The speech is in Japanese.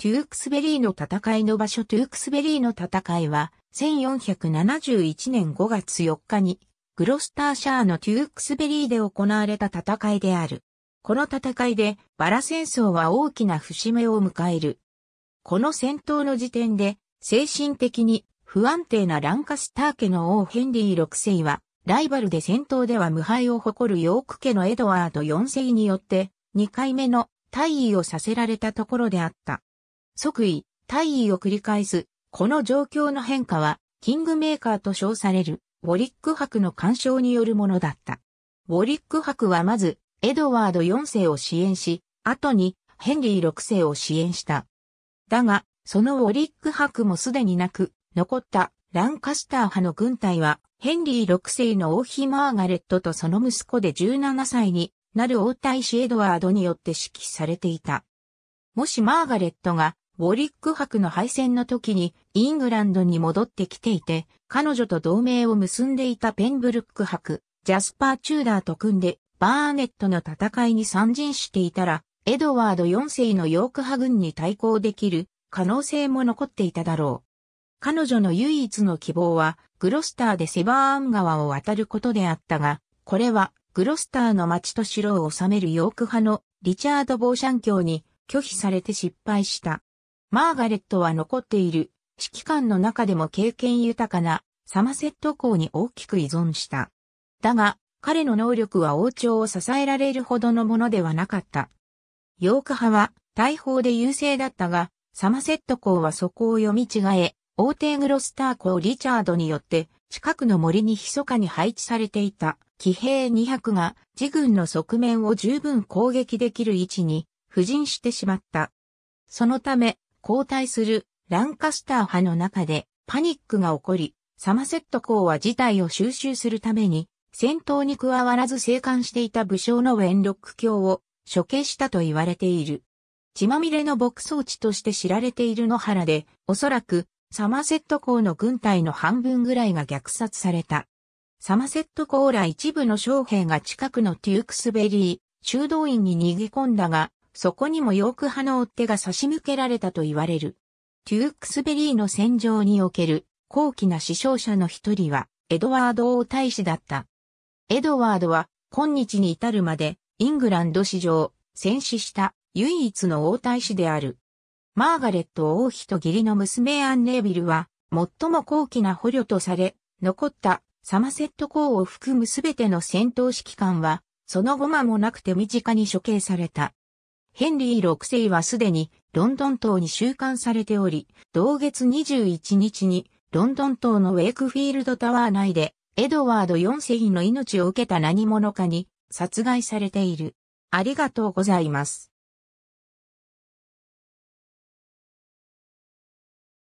トゥークスベリーの戦いの場所トゥークスベリーの戦いは、1471年5月4日に、グロスターシャーのトゥークスベリーで行われた戦いである。この戦いで、バラ戦争は大きな節目を迎える。この戦闘の時点で、精神的に不安定なランカスター家の王ヘンリー6世は、ライバルで戦闘では無敗を誇るヨーク家のエドワード4世によって、2回目の退位をさせられたところであった。即位、退位を繰り返す、この状況の変化は、キングメーカーと称される、ウォリック博の干渉によるものだった。ウォリック博はまず、エドワード4世を支援し、後に、ヘンリー6世を支援した。だが、そのウォリック博もすでになく、残ったランカスター派の軍隊は、ヘンリー6世の王妃マーガレットとその息子で17歳になる王太子エドワードによって指揮されていた。もしマーガレットがウォリック博の敗戦の時にイングランドに戻ってきていて、彼女と同盟を結んでいたペンブルック博、ジャスパー・チューダーと組んで、バーネットの戦いに参陣していたら、エドワード4世のヨーク派軍に対抗できる可能性も残っていただろう。彼女の唯一の希望は、グロスターでセバーン川を渡ることであったが、これは、グロスターの町と城を治めるヨーク派のリチャード・ボーシャン教に拒否されて失敗した。マーガレットは残っている指揮官の中でも経験豊かなサマセット校に大きく依存した。だが、彼の能力は王朝を支えられるほどのものではなかった。ヨーク派は大砲で優勢だったが、サマセット校はそこを読み違え、王帝グロスター校リチャードによって近くの森に密かに配置されていた騎兵200が自軍の側面を十分攻撃できる位置に布陣してしまった。そのため、交代するランカスター派の中でパニックが起こり、サマセット公は事態を収拾するために、戦闘に加わらず生還していた武将のウェンロック卿を処刑したと言われている。血まみれの牧草地として知られている野原で、おそらくサマセット公の軍隊の半分ぐらいが虐殺された。サマセット公ら一部の将兵が近くのテュークスベリー、修道院に逃げ込んだが、そこにもヨーク派の追っ手が差し向けられたと言われる。テュークスベリーの戦場における高貴な死傷者の一人は、エドワード王太子だった。エドワードは、今日に至るまで、イングランド史上、戦死した唯一の王太子である。マーガレット王妃と義理の娘アン・ネービルは、最も高貴な捕虜とされ、残ったサマセット公を含むすべての戦闘指揮官は、その後間もなくて身近に処刑された。ヘンリー6世はすでにロンドン島に収監されており、同月21日にロンドン島のウェイクフィールドタワー内でエドワード4世の命を受けた何者かに殺害されている。ありがとうございます。